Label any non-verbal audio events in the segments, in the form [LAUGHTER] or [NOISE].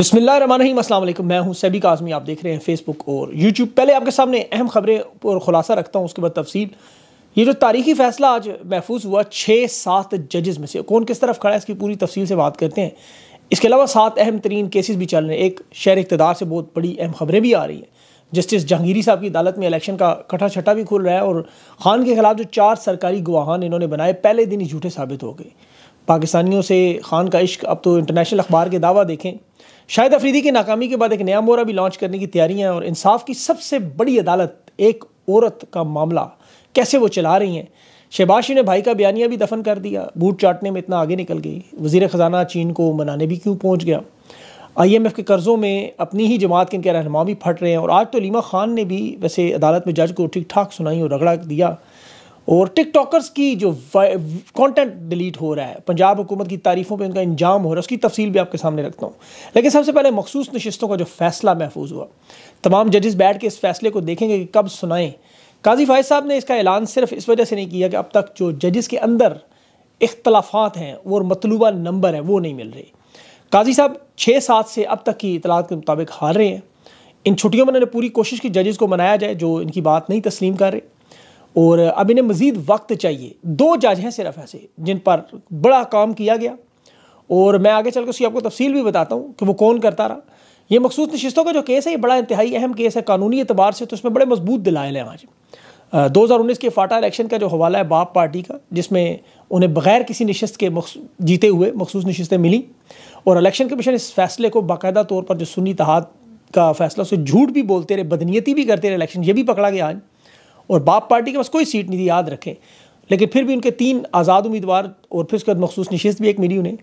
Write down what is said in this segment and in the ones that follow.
بسم اللہ الرحمن الرحیم السلام علیکم میں ہوں سیبی کاظمی آپ دیکھ رہے ہیں فیس بک اور یوٹیوب پہلے آپ کے سامنے اہم خبریں اور خلاصہ رکھتا ہوں اس کے بعد تفصیل یہ جو تاریخی فیصلہ آج محفوظ ہوا چھ سات ججز میں سے کون کس طرف کھڑا ہے اس کی پوری تفصیل سے بات کرتے ہیں اس کے علاوہ سات اہم ترین کیسز بھی چل رہے ہیں ایک شہر اقتدار سے بہت بڑی اہم خبریں بھی آ رہی ہیں جسٹس جہانگیری صاحب کی عدالت میں الیکشن کا کٹھا چھٹا بھی کھل رہا ہے اور خان کے خلاف جو چار سرکاری گواہان انہوں نے بنائے پہلے دن ہی جھوٹے ثابت ہو گئے پاکستانیوں سے خان کا عشق اب تو انٹرنیشنل اخبار کے دعویٰ دیکھیں شاہد افریدی کی ناکامی کے بعد ایک نیا مورا بھی لانچ کرنے کی تیاریاں ہیں اور انصاف کی سب سے بڑی عدالت ایک عورت کا معاملہ کیسے وہ چلا رہی ہیں شہباشی نے بھائی کا بیانیہ بھی دفن کر دیا بوٹ چاٹنے میں اتنا آگے نکل گئی وزیر خزانہ چین کو منانے بھی کیوں پہنچ گیا آئی ایم ایف کے قرضوں میں اپنی ہی جماعت کے ان کے رہنما بھی پھٹ رہے ہیں اور آج تو علیمہ خان نے بھی ویسے عدالت میں جج کو ٹھیک ٹھاک سنائی اور رگڑا دیا اور ٹک ٹاکرز کی جو کانٹینٹ ڈیلیٹ ہو رہا ہے پنجاب حکومت کی تعریفوں پہ ان کا انجام ہو رہا ہے اس کی تفصیل بھی آپ کے سامنے رکھتا ہوں لیکن سب سے پہلے مخصوص نشستوں کا جو فیصلہ محفوظ ہوا تمام ججز بیٹھ کے اس فیصلے کو دیکھیں گے کہ کب سنائیں قاضی فائد صاحب نے اس کا اعلان صرف اس وجہ سے نہیں کیا کہ اب تک جو ججز کے اندر اختلافات ہیں اور مطلوبہ نمبر ہیں وہ نہیں مل رہے قاضی صاحب چھ سات سے اب تک کی اطلاعات کے مطابق ہار رہے ہیں ان چھٹیوں میں انہوں نے پوری کوشش کی ججز کو منایا جائے جو ان کی بات نہیں تسلیم کر رہے اور اب انہیں مزید وقت چاہیے دو جج ہیں صرف ایسے جن پر بڑا کام کیا گیا اور میں آگے چل کے اسی آپ کو تفصیل بھی بتاتا ہوں کہ وہ کون کرتا رہا یہ مخصوص نشستوں کا جو کیس ہے یہ بڑا انتہائی اہم کیس ہے قانونی اعتبار سے تو اس میں بڑے مضبوط دلائل ہیں آج دو ہزار انیس کے فاٹا الیکشن کا جو حوالہ ہے باپ پارٹی کا جس میں انہیں بغیر کسی نشست کے جیتے ہوئے مخصوص نشستیں ملیں اور الیکشن کمیشن اس فیصلے کو باقاعدہ طور پر جو سنی تحاد کا فیصلہ اسے جھوٹ بھی بولتے رہے بدنیتی بھی کرتے رہے الیکشن یہ بھی پکڑا گیا آج اور باپ پارٹی کے پاس کوئی سیٹ نہیں تھی یاد رکھیں لیکن پھر بھی ان کے تین آزاد امیدوار اور پھر اس کے بعد مخصوص نشست بھی ایک ملی انہیں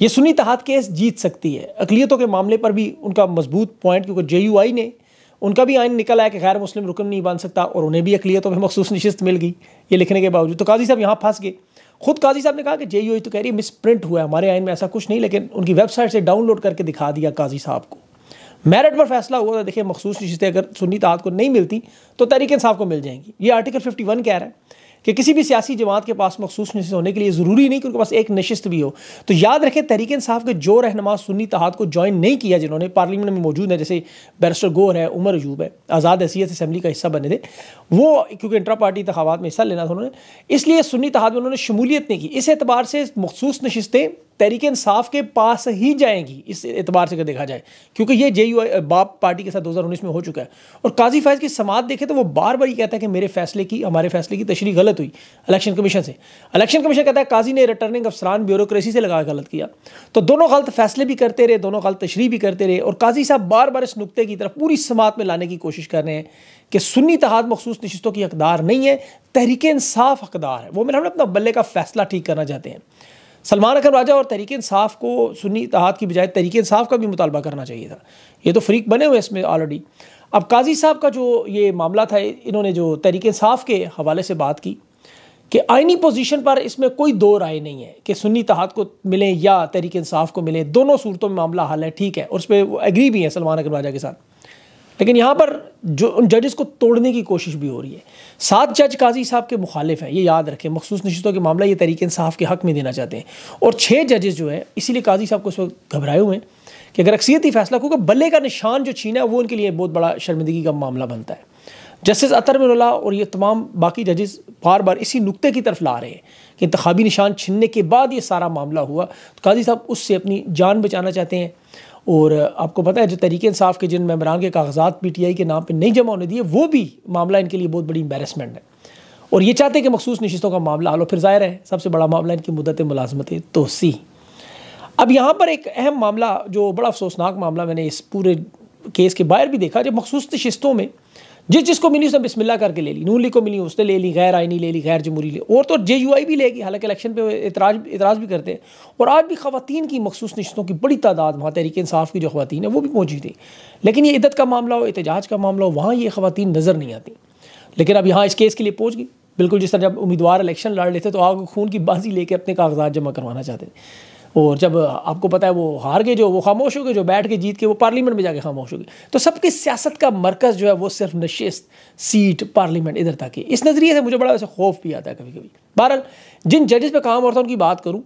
یہ سنی تحاد کیس جیت سکتی ہے اقلیتوں کے معاملے پر بھی ان کا مضبوط پوائنٹ کیونکہ جے یو آئی نے ان کا بھی آئین نکل آیا کہ غیر مسلم رکن نہیں بن سکتا اور انہیں بھی اقلیتوں میں مخصوص نشست مل گئی یہ لکھنے کے باوجود تو قاضی صاحب یہاں پھنس گئے خود قاضی صاحب نے کہا کہ جے یو آئی تو کہہ رہی ہے مس پرنٹ ہوا ہے ہمارے آئین میں ایسا کچھ نہیں لیکن ان کی ویب سائٹ سے ڈاؤن لوڈ کر کے دکھا دیا قاضی صاحب کو میرٹ پر فیصلہ ہوا تھا دیکھیں مخصوص نشستیں اگر سنی تعداد کو نہیں ملتی تو تحریک انصاف کو مل جائیں گی یہ آرٹیکل ففٹی ون کہہ رہا ہے کہ کسی بھی سیاسی جماعت کے پاس مخصوص نشست ہونے کے لیے ضروری نہیں کہ ان کے پاس ایک نشست بھی ہو تو یاد رکھیں تحریک انصاف کے جو رہنما سنی تحاد کو جوائن نہیں کیا جنہوں نے پارلیمنٹ میں موجود ہیں جیسے بیرسٹر گور ہے عمر عجوب ہے آزاد حیثیت اسمبلی کا حصہ بنے تھے وہ کیونکہ انٹرا پارٹی انتخابات میں حصہ لینا تھا انہوں نے اس لیے سنی تحاد میں انہوں نے شمولیت نہیں کی اس اعتبار سے مخصوص نشستیں تحریک انصاف کے پاس ہی جائیں گی اس اعتبار سے اگر دیکھا جائے کیونکہ یہ جے یو آئی باپ پارٹی کے ساتھ دو ہزار انیس میں ہو چکا ہے اور قاضی فیض کی سماعت دیکھے تو وہ بار بار یہ کہتا ہے کہ میرے فیصلے کی ہمارے فیصلے کی تشریح غلط ہوئی الیکشن کمیشن سے الیکشن کمیشن کہتا ہے قاضی نے ریٹرننگ افسران بیوروکریسی سے لگا غلط کیا تو دونوں غلط فیصلے بھی کرتے رہے دونوں غلط تشریح بھی کرتے رہے اور قاضی صاحب بار بار اس نقطے کی طرف پوری سماعت میں لانے کی کوشش کر رہے ہیں کہ سنی تحاد مخصوص نشستوں کی اقدار نہیں ہے تحریک انصاف اقدار ہے وہ میرا ہم اپنا بلے کا فیصلہ ٹھیک کرنا چاہتے ہیں سلمان اکر راجہ اور تحریک انصاف کو سنی اتحاد کی بجائے تحریک انصاف کا بھی مطالبہ کرنا چاہیے تھا یہ تو فریق بنے ہوئے اس میں آلریڈی اب قاضی صاحب کا جو یہ معاملہ تھا انہوں نے جو تحریک انصاف کے حوالے سے بات کی کہ آئینی پوزیشن پر اس میں کوئی دو رائے نہیں ہے کہ سنی اتحاد کو ملیں یا تحریک انصاف کو ملیں دونوں صورتوں میں معاملہ حال ہے ٹھیک ہے اور اس پہ وہ ایگری بھی ہیں سلمان راجہ کے ساتھ لیکن یہاں پر جو ان ججز کو توڑنے کی کوشش بھی ہو رہی ہے سات جج قاضی صاحب کے مخالف ہیں یہ یاد رکھیں مخصوص نشستوں کے معاملہ یہ تحریک انصاف کے حق میں دینا چاہتے ہیں اور چھ ججز جو ہیں اسی لیے قاضی صاحب کو اس وقت گھبرائے ہوئے ہیں کہ اگر اکثریتی فیصلہ کیونکہ کہ بلے کا نشان جو چھینا ہے وہ ان کے لیے بہت بڑا شرمندگی کا معاملہ بنتا ہے جسٹس اطرمین اللہ اور یہ تمام باقی ججز بار بار اسی نقطے کی طرف لا رہے ہیں کہ انتخابی نشان چھننے کے بعد یہ سارا معاملہ ہوا تو قاضی صاحب اس سے اپنی جان بچانا چاہتے ہیں اور آپ کو پتا ہے جو تحریک انصاف کے جن ممبران کے کاغذات پی ٹی آئی کے نام پہ نہیں جمع ہونے دیے وہ بھی معاملہ ان کے لیے بہت بڑی امبیرسمنٹ ہے اور یہ چاہتے ہیں کہ مخصوص نشستوں کا معاملہ آلو پھر ظاہر ہے سب سے بڑا معاملہ ان کی مدت ملازمت توسی اب یہاں پر ایک اہم معاملہ جو بڑا افسوسناک معاملہ میں نے اس پورے کیس کے باہر بھی دیکھا جب مخصوص نشستوں میں جس جس کو ملی اس نے بسم اللہ کر کے لے لی نون لیگ کو ملی اس نے لے لی غیر آئینی لے لی غیر جمہوری لے اور تو جے یو آئی بھی لے گی حالانکہ الیکشن پہ اعتراض اعتراض بھی کرتے ہیں اور آج بھی خواتین کی مخصوص نشتوں کی بڑی تعداد وہاں تحریک انصاف کی جو خواتین ہیں وہ بھی موجود تھیں لیکن یہ عدت کا معاملہ ہو اتجاج کا معاملہ ہو وہاں یہ خواتین نظر نہیں آتی لیکن اب یہاں اس کیس کے لیے پہنچ گئی بالکل جس طرح جب امیدوار الیکشن لڑ لیتے تو آگ خون کی بازی لے کے اپنے کاغذات جمع کروانا چاہتے تھے اور جب آپ کو پتا ہے وہ ہار گئے جو وہ خاموش ہو گئے جو بیٹھ کے جیت کے وہ پارلیمنٹ میں جا کے خاموش ہو گئے تو سب کی سیاست کا مرکز جو ہے وہ صرف نشست سیٹ پارلیمنٹ ادھر تک ہے اس نظریے سے مجھے بڑا ویسے خوف بھی آتا ہے کبھی کبھی بہرحال جن ججز پہ کام ہوتا ہے ان کی بات کروں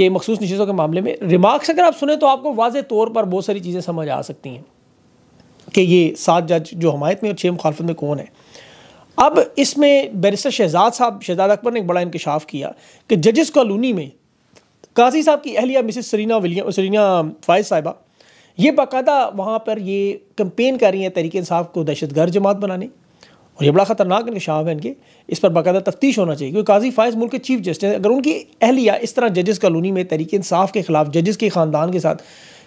کہ مخصوص نشستوں کے معاملے میں ریمارکس اگر آپ سنیں تو آپ کو واضح طور پر بہت ساری چیزیں سمجھ آ سکتی ہیں کہ یہ سات جج جو حمایت میں اور چھ مخالفت میں کون ہے اب اس میں بیرسٹر شہزاد صاحب شہزاد اکبر نے ایک بڑا انکشاف کیا کہ ججز کالونی میں قاضی صاحب کی اہلیہ مسز سرینا ولیم سرینا فائز صاحبہ یہ باقاعدہ وہاں پر یہ کمپین کر رہی ہیں تحریک انصاف کو دہشت گرد جماعت بنانے اور یہ بڑا خطرناک انکشاف ہے ان کے اس پر باقاعدہ تفتیش ہونا چاہیے کیونکہ قاضی فائز ملک کے چیف جسٹس اگر ان کی اہلیہ اس طرح ججز کالونی میں تحریک انصاف کے خلاف ججز کے خاندان کے ساتھ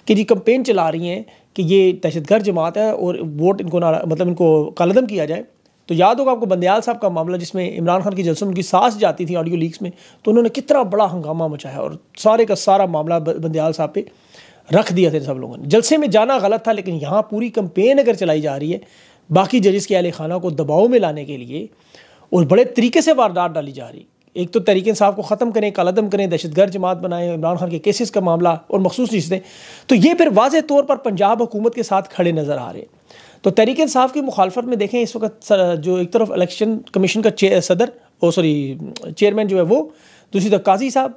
کہ جی کمپین چلا رہی ہیں کہ یہ دہشت گرد جماعت ہے اور ووٹ ان کو مطلب ان کو کالم کیا جائے تو یاد ہوگا آپ کو بندیال صاحب کا معاملہ جس میں عمران خان کی جلسے ان کی سانس جاتی تھی آڈیو لیکس میں تو انہوں نے کتنا بڑا ہنگامہ مچایا اور سارے کا سارا معاملہ بندیال صاحب پہ رکھ دیا تھا سب لوگوں نے جلسے میں جانا غلط تھا لیکن یہاں پوری کمپین اگر چلائی جا رہی ہے باقی ججز کے اہل خانہ کو دباؤ میں لانے کے لیے اور بڑے طریقے سے واردات ڈالی جا رہی ہے ایک تو تحریک انصاف کو ختم کریں کالعدم کریں دہشت گرد جماعت بنائیں عمران خان کے کیسز کا معاملہ اور مخصوص نشتیں تو یہ پھر واضح طور پر پنجاب حکومت کے ساتھ کھڑے نظر آ رہے ہیں تو تحریک انصاف کی مخالفت میں دیکھیں اس وقت جو ایک طرف الیکشن کمیشن کا صدر اور سوری چیئرمین جو ہے وہ دوسری طرف قاضی صاحب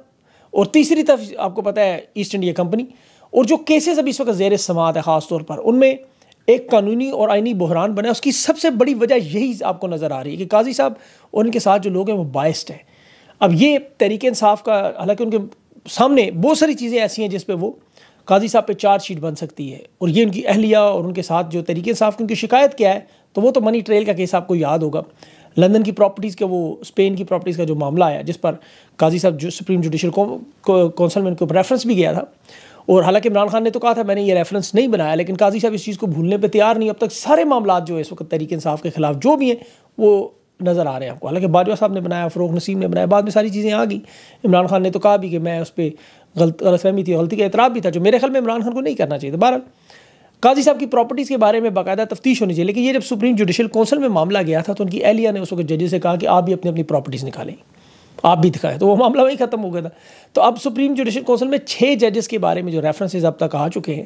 اور تیسری طرف آپ کو پتہ ہے ایسٹ انڈیا کمپنی اور جو کیسز ابھی اس وقت زیر سماعت ہے خاص طور پر ان میں ایک قانونی اور آئینی بحران بنے اس کی سب سے بڑی وجہ یہی آپ کو نظر آ رہی ہے کہ قاضی صاحب اور ان کے ساتھ جو لوگ ہیں وہ بائسڈ ہیں اب یہ تحریک انصاف کا حالانکہ ان کے سامنے بہت ساری چیزیں ایسی ہیں جس پہ وہ قاضی صاحب پہ چارج شیٹ بن سکتی ہے اور یہ ان کی اہلیہ اور ان کے ساتھ جو طریقے صاحب کی ان کی شکایت کیا ہے تو وہ تو منی ٹریل کا کیس آپ کو یاد ہوگا لندن کی پراپرٹیز کے وہ اسپین کی پراپرٹیز کا جو معاملہ آیا جس پر قاضی صاحب جو سپریم جوڈیشل کونسل میں ان کے اوپر ریفرنس بھی گیا تھا اور حالانکہ عمران خان نے تو کہا تھا میں نے یہ ریفرنس نہیں بنایا لیکن قاضی صاحب اس چیز کو بھولنے پہ تیار نہیں اب تک سارے معاملات جو اس وقت تحریک انصاف کے خلاف جو بھی ہیں وہ نظر آ رہے ہیں آپ کو حالانکہ باجوہ صاحب نے بنایا فروغ نسیم نے بنایا بعد میں ساری چیزیں آ گئی عمران خان نے تو کہا بھی کہ میں اس پہ غلط غلط فہمی تھی غلطی کا اعتراف بھی تھا جو میرے خیال میں عمران خان کو نہیں کرنا چاہیے بہرحال قاضی صاحب کی پراپرٹیز کے بارے میں باقاعدہ تفتیش ہونی چاہیے لیکن یہ جب سپریم جوڈیشل کونسل میں معاملہ گیا تھا تو ان کی اہلیہ نے اس وقت ججز سے کہا کہ آپ بھی اپنی اپنی پراپرٹیز نکالیں آپ بھی دکھائیں تو وہ معاملہ وہیں ختم ہو گیا تھا تو اب سپریم جوڈیشل کونسل میں چھ ججز کے بارے میں جو ریفرنسز اب تک آ چکے ہیں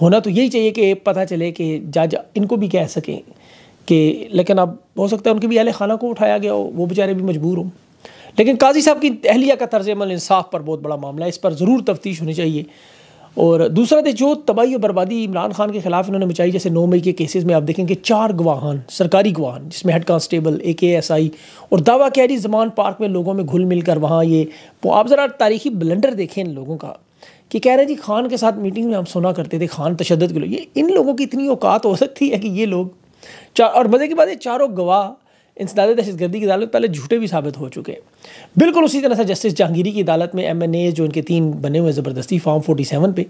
ہونا تو یہی چاہیے کہ پتہ چلے کہ جج ان کو بھی کہہ سکیں کہ لیکن اب ہو سکتا ہے ان کے بھی اہل خانہ کو اٹھایا گیا ہو وہ بیچارے بھی مجبور ہوں لیکن قاضی صاحب کی اہلیہ کا طرز عمل انصاف پر بہت بڑا معاملہ ہے اس پر ضرور تفتیش ہونی چاہیے اور دوسرا دے جو تباہی و بربادی عمران خان کے خلاف انہوں نے مچائی جیسے نو مئی کے کیسز میں آپ دیکھیں کہ چار گواہان سرکاری گواہان جس میں ہیڈ کانسٹیبل اے کے ایس آئی اور دعویٰ کیری زمان پارک میں لوگوں میں گھل مل کر وہاں یہ آپ ذرا تاریخی بلنڈر دیکھیں ان لوگوں کا کہ کہہ رہے ہیں جی خان کے ساتھ میٹنگ میں ہم سونا کرتے تھے خان تشدد کے لوگ یہ ان لوگوں کی اتنی اوقات ہو سکتی ہے کہ یہ لوگ اور مزے کے بعد یہ چاروں گواہ انسداد دہشت گردی کی عدالت پہلے جھوٹے بھی ثابت ہو چکے ہیں بالکل اسی طرح سے جسٹس جہانگیری کی عدالت میں ایم این اے جو ان کے تین بنے ہوئے زبردستی فارم فورٹی سیون پہ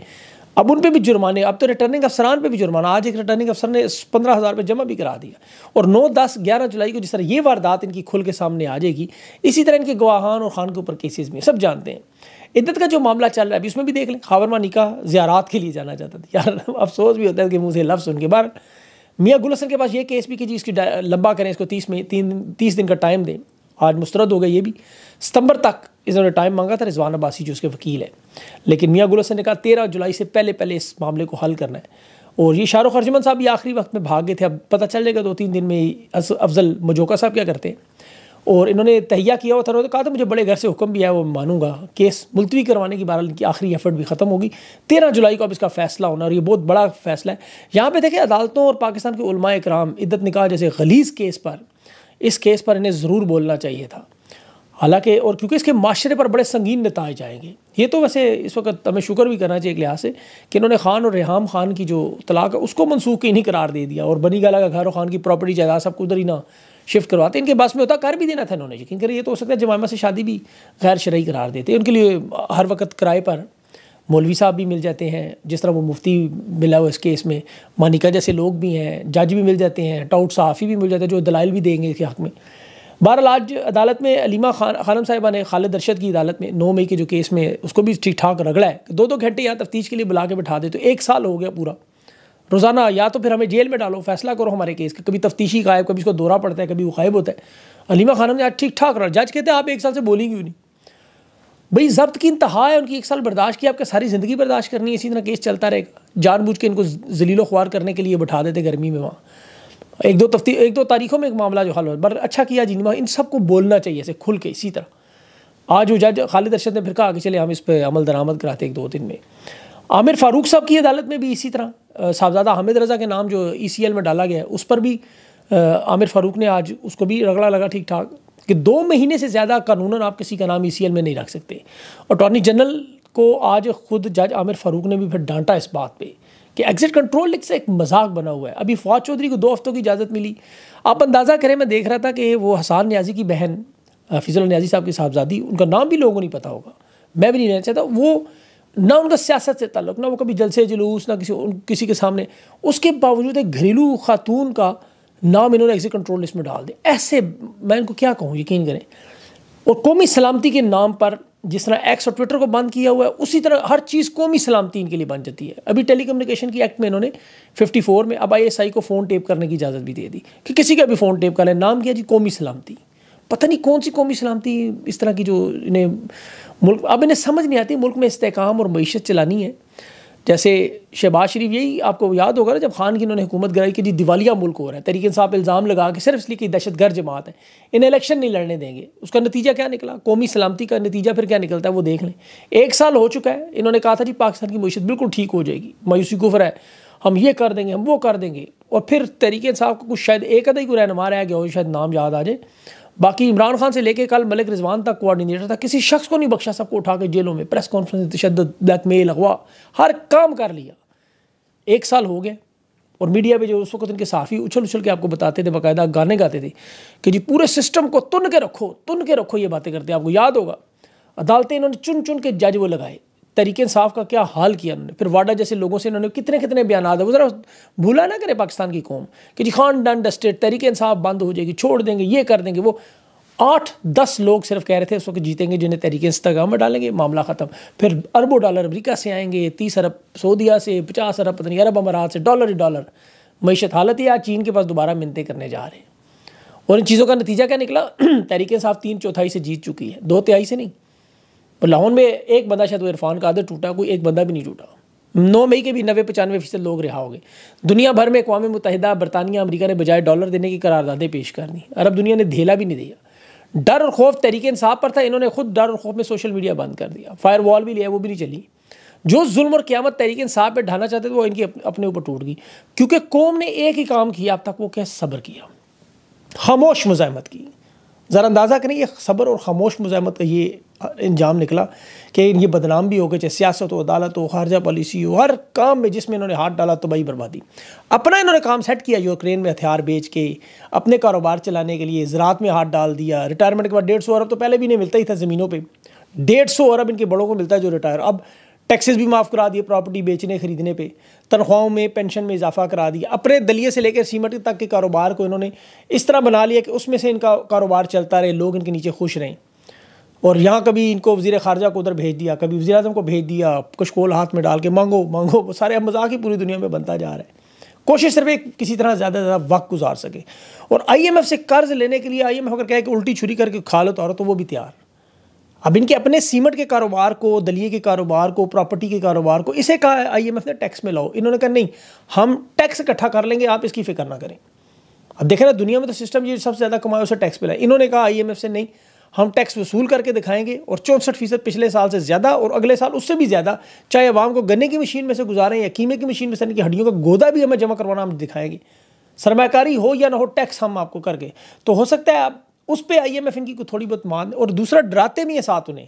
اب ان پہ بھی جرمانے اب تو ریٹرننگ افسران پہ بھی جرمانہ آج ایک ریٹرننگ افسر نے پندرہ ہزار پہ جمع بھی کرا دیا اور نو دس گیارہ جولائی کو جس طرح یہ واردات ان کی کھل کے سامنے آ جائے گی اسی طرح ان کے گواہان اور خان کے اوپر کیسز میں سب جانتے ہیں عدت کا جو معاملہ چل رہا ہے ابھی اس میں بھی دیکھ لیں خاورما نکاح زیارات کے لیے جانا جاتا تھا یار افسوس بھی ہوتا ہے کہ منہ سے لفظ ان کے بارے میاں گل حسن کے پاس یہ کیس بھی کہ جی اس کی لمبا کریں اس کو تیس میں تین تیس دن کا ٹائم دیں آج مسترد ہو گئے یہ بھی ستمبر تک انہوں نے ٹائم مانگا تھا رضوان عباسی جو اس کے وکیل ہیں لیکن میاں گل حسن نے کہا تیرہ جولائی سے پہلے پہلے اس معاملے کو حل کرنا ہے اور یہ شاہ رخ ارجمن صاحب یہ آخری وقت میں بھاگ گئے تھے اب پتہ چل جائے گا دو تین دن میں افضل مجوکا صاحب کیا کرتے ہیں اور انہوں نے تہیا کیا ہوا تھا انہوں نے کہا تھا مجھے بڑے گھر سے حکم بھی ہے وہ مانوں گا کیس ملتوی کروانے کی بہرحال ان کی آخری ایفرٹ بھی ختم ہوگی تیرہ جولائی کو اب اس کا فیصلہ ہونا اور یہ بہت بڑا فیصلہ ہے یہاں پہ دیکھیں عدالتوں اور پاکستان کے علماء اکرام عدت نکاح جیسے غلیظ کیس پر اس کیس پر انہیں ضرور بولنا چاہیے تھا حالانکہ اور کیونکہ اس کے معاشرے پر بڑے سنگین نتائج جائیں گے یہ تو ویسے اس وقت ہمیں شکر بھی کرنا چاہیے ایک لحاظ سے کہ انہوں نے خان اور ریحام خان کی جو طلاق ہے اس کو منسوخ کے انہیں قرار دے دیا اور بنی گالا کا گھر و خان کی پراپرٹی جائیداد سب کو ادھر ہی نہ شفٹ کرواتے ان کے بس میں ہوتا کر بھی دینا تھا انہوں نے یقین کیونکہ یہ تو ہو سکتا ہے جمائمہ سے شادی بھی غیر شرعی قرار دیتے ان کے لیے ہر وقت کرائے پر مولوی صاحب بھی مل جاتے ہیں جس طرح وہ مفتی ملا ہو اس کیس میں مانیکا جیسے لوگ بھی ہیں جج بھی مل جاتے ہیں ٹاؤٹ صحافی بھی مل جاتے ہیں جو دلائل بھی دیں گے اس کے حق میں بہرحال آج عدالت میں علیمہ خان صاحبہ نے خالد درشد کی عدالت میں نو مئی کے جو کیس میں اس کو بھی ٹھیک ٹھاک رگڑا ہے دو دو گھنٹے یہاں تفتیش کے لیے بلا کے بٹھا دے تو ایک سال ہو گیا پورا روزانہ یا تو پھر ہمیں جیل میں ڈالو فیصلہ کرو ہمارے کیس کا کبھی تفتیشی قائب کبھی اس کو دورہ پڑتا ہے کبھی وہ غائب ہوتا ہے علیمہ خانم نے آج ٹھیک ٹھاک رہا جج کہتے ہیں آپ ایک سال سے بولیں کیوں نہیں بھائی ضبط کی انتہا ہے ان کی ایک سال برداشت کی آپ کا ساری زندگی برداشت کرنی ہے اسی طرح کیس چلتا رہے گا جان بوجھ کے ان کو ذلیل و خوار کرنے کے لیے بٹھا دیتے گرمی میں وہاں ایک دو تفتی ایک دو تاریخوں میں ایک معاملہ جو حل ہوا بر اچھا کیا جی نہیں ان سب کو بولنا چاہیے ایسے کھل کے اسی طرح آج وہ جج خالد ارشد نے پھر کہا کہ چلے ہم اس پہ عمل درآمد کراتے ایک دو دن میں عامر فاروق صاحب کی عدالت میں بھی اسی طرح صاحبزادہ حامد رضا کے نام جو ای سی ایل میں ڈالا گیا ہے اس پر بھی عامر فاروق نے آج اس کو بھی رگڑا لگا ٹھیک ٹھاک کہ دو مہینے سے زیادہ قانون آپ کسی کا نام ای سی ایل میں نہیں رکھ سکتے اٹارنی جنرل کو آج خود جج عامر فاروق نے بھی پھر ڈانٹا اس بات پہ کہ ایگزٹ کنٹرول لسٹ سے ایک مذاق بنا ہوا ہے ابھی فوج چودھری کو دو ہفتوں کی اجازت ملی آپ اندازہ کریں میں دیکھ رہا تھا کہ وہ حسان نیازی کی بہن فضل نیازی صاحب کی صاحبزادی ان کا نام بھی لوگوں کو نہیں پتہ ہوگا میں بھی نہیں رہنا چاہتا وہ نہ ان کا سیاست سے تعلق نہ وہ کبھی جلسے جلوس نہ کسی کسی کے سامنے اس کے باوجود ایک گھریلو خاتون کا نام انہوں نے ایگزٹ کنٹرول لسٹ میں ڈال دیا ایسے میں ان کو کیا کہوں یقین کریں اور قومی سلامتی کے نام پر جس طرح ایکس اور ٹویٹر کو بند کیا ہوا ہے اسی طرح ہر چیز قومی سلامتی ان کے لیے بن جاتی ہے ابھی ٹیلی کمیونیکیشن کی ایکٹ میں انہوں نے ففٹی فور میں اب آئی ایس آئی کو فون ٹیپ کرنے کی اجازت بھی دے دی کہ کسی کا بھی فون ٹیپ کر لیں نام کیا جی قومی سلامتی پتہ نہیں کون سی قومی سلامتی اس طرح کی جو انہیں ملک اب انہیں سمجھ نہیں آتی ملک میں استحکام اور معیشت چلانی ہے جیسے شہباز شریف یہی آپ کو یاد ہوگا جب خان کی انہوں نے حکومت گرائی کہ جی دیوالیہ ملک ہو رہا ہے تحریک صاحب الزام لگا کے صرف اس لیے کہ دہشت گرد جماعت ہے انہیں الیکشن نہیں لڑنے دیں گے اس کا نتیجہ کیا نکلا قومی سلامتی کا نتیجہ پھر کیا نکلتا ہے وہ دیکھ لیں ایک سال ہو چکا ہے انہوں نے کہا تھا جی پاکستان کی معیشت بالکل ٹھیک ہو جائے گی مایوسی کفر ہے ہم یہ کر دیں گے ہم وہ کر دیں گے اور پھر تحریک صاحب کو کچھ شاید ایک عدی کو رہنما رہ گیا ہو شاید نام یاد آ جائے باقی عمران خان سے لے کے کل ملک رضوان تک کوارڈینیٹر تھا کسی شخص کو نہیں بخشا سب کو اٹھا کے جیلوں میں پریس کانفرنس تشدد بلیک میل اغوا ہر کام کر لیا ایک سال ہو گئے اور میڈیا میں جو اس وقت ان کے صحافی اچھل اچھل کے آپ کو بتاتے تھے باقاعدہ گانے گاتے تھے کہ جی پورے سسٹم کو تن کے رکھو تن کے رکھو یہ باتیں کرتے ہیں آپ کو یاد ہوگا عدالتیں انہوں نے چن چن کے جج وہ لگائے تحریک انصاف کا کیا حال کیا انہوں نے پھر واڈا جیسے لوگوں سے انہوں نے کتنے کتنے بیانات وہ ذرا بھولا نہ کرے پاکستان کی قوم کہ جی خان ڈن اسٹیٹ تحریک انصاف بند ہو جائے گی چھوڑ دیں گے یہ کر دیں گے وہ آٹھ دس لوگ صرف کہہ رہے تھے اس وقت جیتیں گے جنہیں طریقے میں ڈالیں گے معاملہ ختم پھر اربوں ڈالر امریکہ سے آئیں گے تیس ارب سعودیہ سے پچاس ارب پتنی ارب امارات سے ڈالر ہی ڈالر معیشت حالت ہی آج چین کے پاس دوبارہ منتے کرنے جا رہے ہیں اور ان چیزوں کا نتیجہ کیا نکلا تحریک [CLEARS THROAT] انصاف تین چوتھائی سے جیت چکی ہے دو تہائی سے نہیں لاہور میں ایک بندہ شاید وہ عرفان کا عادت ٹوٹا کوئی ایک بندہ بھی نہیں ٹوٹا نو مئی کے بھی نوے پچانوے فیصد لوگ رہا ہو گئے دنیا بھر میں اقوام متحدہ برطانیہ امریکہ نے بجائے ڈالر دینے کی قراردادیں پیش کر دیں عرب دنیا نے دھیلا بھی نہیں دیا ڈر اور خوف تحریک انصاف پر تھا انہوں نے خود ڈر اور خوف میں سوشل میڈیا بند کر دیا فائر وال بھی لیا وہ بھی نہیں چلی جو ظلم اور قیامت تحریک انصاف پہ ڈھانا چاہتے تھے وہ ان کی اپنے اوپر ٹوٹ گئی کیونکہ قوم نے ایک ہی کام کیا اب تک وہ کیا صبر کیا خاموش مزاحمت کی ذرا اندازہ کریں یہ صبر اور خاموش مزاحمت کا یہ انجام نکلا کہ یہ بدنام بھی ہو گئے چاہے سیاست ہو عدالت ہو خارجہ پالیسی ہو ہر کام میں جس میں انہوں نے ہاتھ ڈالا تو بربادی اپنا انہوں نے کام سیٹ کیا یوکرین میں ہتھیار بیچ کے اپنے کاروبار چلانے کے لیے زراعت میں ہاتھ ڈال دیا ریٹائرمنٹ کے بعد ڈیڑھ سو عرب تو پہلے بھی نہیں ملتا ہی تھا زمینوں پہ ڈیڑھ سو عرب ان کے بڑوں کو ملتا ہے جو ریٹائر اب ٹیکسز بھی معاف کرا دیے پراپرٹی بیچنے خریدنے پہ تنخواہوں میں پینشن میں اضافہ کرا دیا اپنے دلیے سے لے کے سیمٹ تک کے کاروبار کو انہوں نے اس طرح بنا لیا کہ اس میں سے ان کا کاروبار چلتا رہے لوگ ان کے نیچے خوش رہیں اور یہاں کبھی ان کو وزیر خارجہ کو ادھر بھیج دیا کبھی وزیر اعظم کو بھیج دیا کچھ کول ہاتھ میں ڈال کے مانگو مانگو سارے مذاق ہی پوری دنیا میں بنتا جا رہا ہے کوشش صرف ایک کسی طرح زیادہ سے زیادہ وقت گزار سکے اور آئی ایم ایف سے قرض لینے کے لیے آئی ایم ایف اگر کہے کہ الٹی چھری کر کے کھا لو تو وہ بھی تیار اب ان کے اپنے سیمٹ کے کاروبار کو دلیے کے کاروبار کو پراپرٹی کے کاروبار کو اسے کہا آئی ایم ایف نے ٹیکس میں لاؤ انہوں نے کہا نہیں ہم ٹیکس اکٹھا کر لیں گے آپ اس کی فکر نہ کریں اب دیکھیں نا دنیا میں تو سسٹم جو سب سے زیادہ کمائے اسے ٹیکس میں لائے انہوں نے کہا آئی ایم ایف سے نہیں ہم ٹیکس وصول کر کے دکھائیں گے اور چونسٹھ فیصد پچھلے سال سے زیادہ اور اگلے سال اس سے بھی زیادہ چاہے عوام کو گنے کی مشین میں سے گزاریں یا قیمے کی مشین میں سے نہیں کی ہڈیوں کا گودا بھی ہمیں جمع کروانا ہم دکھائیں گے سرمایہ کاری ہو یا نہ ہو ٹیکس ہم آپ کو کر کے تو ہو سکتا ہے آپ اس پہ آئی ایم ایف ان کی کو تھوڑی بہت مان اور دوسرا ڈراتے بھی ہیں ساتھ انہیں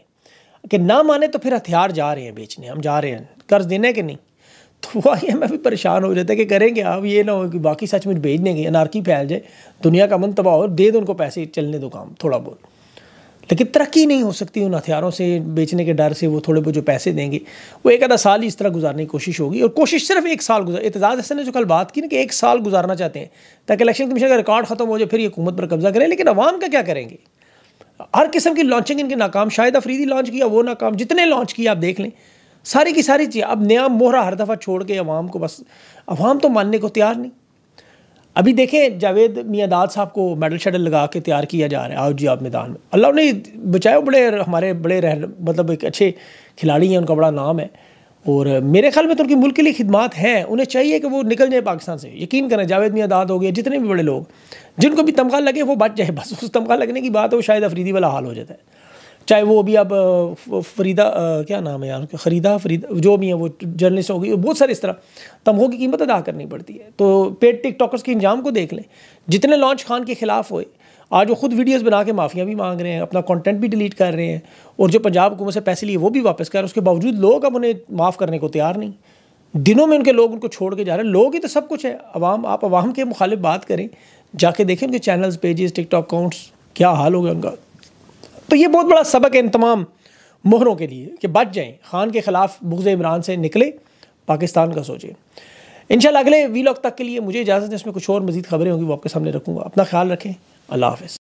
کہ نہ مانے تو پھر ہتھیار جا رہے ہیں بیچنے ہم جا رہے ہیں قرض دینا ہے کہ نہیں تو وہ آئی ایم ایف بھی پریشان ہو جاتا ہے کہ کریں گے اب یہ نہ ہو کہ باقی سچ مچ بھیج دیں گے انارکی پھیل جائے دنیا کا منتبہ ہو دے دو ان کو پیسے چلنے دو کام تھوڑا بہت لیکن ترقی نہیں ہو سکتی ان ہتھیاروں سے بیچنے کے ڈر سے وہ تھوڑے بہت جو پیسے دیں گے وہ ایک آدھا سال ہی اس طرح گزارنے کی کوشش ہوگی اور کوشش صرف ایک سال گزار اعتزاز حسن نے جو کل بات کی نا کہ ایک سال گزارنا چاہتے ہیں تاکہ الیکشن کمیشن کا ریکارڈ ختم ہو جائے پھر یہ حکومت پر قبضہ کریں لیکن عوام کا کیا کریں گے ہر قسم کی لانچنگ ان کے ناکام شاید افریدی لانچ کیا وہ ناکام جتنے لانچ کیا آپ دیکھ لیں ساری کی ساری چیز اب نیا مہرہ ہر دفعہ چھوڑ کے عوام کو بس عوام تو ماننے کو تیار نہیں ابھی دیکھیں جاوید میاں داد صاحب کو میڈل شیڈل لگا کے تیار کیا جا رہا ہے آؤ جی آپ میدان میں اللہ انہیں بچائے بڑے ہمارے بڑے رہ مطلب ایک اچھے کھلاڑی ہیں ان کا بڑا نام ہے اور میرے خیال میں تو ان کی ملک کے لیے خدمات ہیں انہیں چاہیے کہ وہ نکل جائیں پاکستان سے یقین کریں جاوید میاں داد ہو گیا جتنے بھی بڑے لوگ جن کو بھی تمغہ لگے وہ بچ جائے بس اس تمغہ لگنے کی بات ہے وہ شاید افریدی والا حال ہو جاتا ہے چاہے وہ ابھی اب فریدہ کیا نام ہے یار خریدا فریدا جو بھی ہیں وہ جرنلسٹ ہو گئی بہت سارے اس طرح تمغوں کی قیمت ادا کرنی پڑتی ہے تو پیڈ ٹک ٹاکرس کے انجام کو دیکھ لیں جتنے لانچ خان کے خلاف ہوئے آج وہ خود ویڈیوز بنا کے معافیاں بھی مانگ رہے ہیں اپنا کانٹینٹ بھی ڈیلیٹ کر رہے ہیں اور جو پنجاب حکومت سے پیسے لیے وہ بھی واپس کر رہے ہیں اس کے باوجود لوگ اب انہیں معاف کرنے کو تیار نہیں دنوں میں ان کے لوگ ان کو چھوڑ کے جا رہے ہیں لوگ ہی تو سب کچھ ہے عوام آپ عوام کے مخالف بات کریں جا کے دیکھیں ان کے channels pages TikTok accounts کیا حال ہو گیا ان کا تو یہ بہت بڑا سبق ہے ان تمام مہروں کے لیے کہ بچ جائیں خان کے خلاف بغض عمران سے نکلے پاکستان کا سوچے انشاءاللہ اگلے وی لو تک کے لیے مجھے اجازت ہے اس میں کچھ اور مزید خبریں ہوں گی وہ آپ کے سامنے رکھوں گا اپنا خیال رکھیں اللہ حافظ